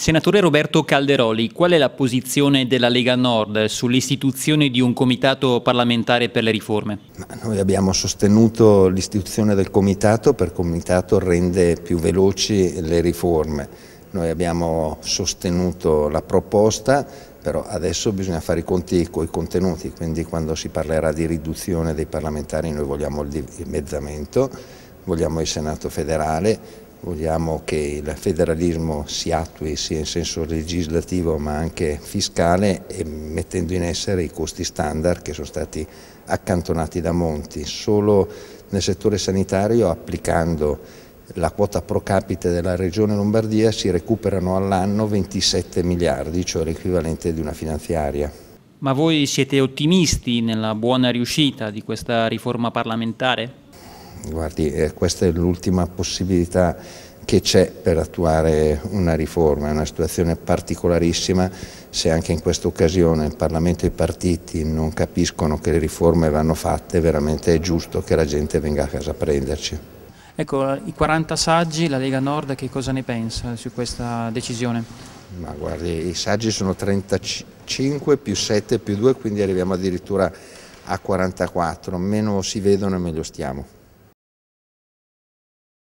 Senatore Roberto Calderoli, qual è la posizione della Lega Nord sull'istituzione di un comitato parlamentare per le riforme? noi abbiamo sostenuto l'istituzione del comitato perché il comitato rende più veloci le riforme. Noi abbiamo sostenuto la proposta, però adesso bisogna fare i conti con i contenuti, quindi quando si parlerà di riduzione dei parlamentari noi vogliamo il dimezzamento, vogliamo il Senato federale, vogliamo che il federalismo si attui sia in senso legislativo ma anche fiscale e mettendo in essere i costi standard che sono stati accantonati da Monti. Solo nel settore sanitario applicando la quota pro capite della regione Lombardia si recuperano all'anno 27 miliardi, cioè l'equivalente di una finanziaria. Ma voi siete ottimisti nella buona riuscita di questa riforma parlamentare? guardi, eh, questa è l'ultima possibilità che c'è per attuare una riforma, è una situazione particolarissima, se anche in questa occasione il Parlamento e i partiti non capiscono che le riforme vanno fatte, veramente è giusto che la gente venga a casa a prenderci. Ecco, i 40 saggi, la Lega Nord che cosa ne pensa su questa decisione? Ma guardi, i saggi sono 35 più 7 più 2, quindi arriviamo addirittura a 44, meno si vedono e meglio stiamo.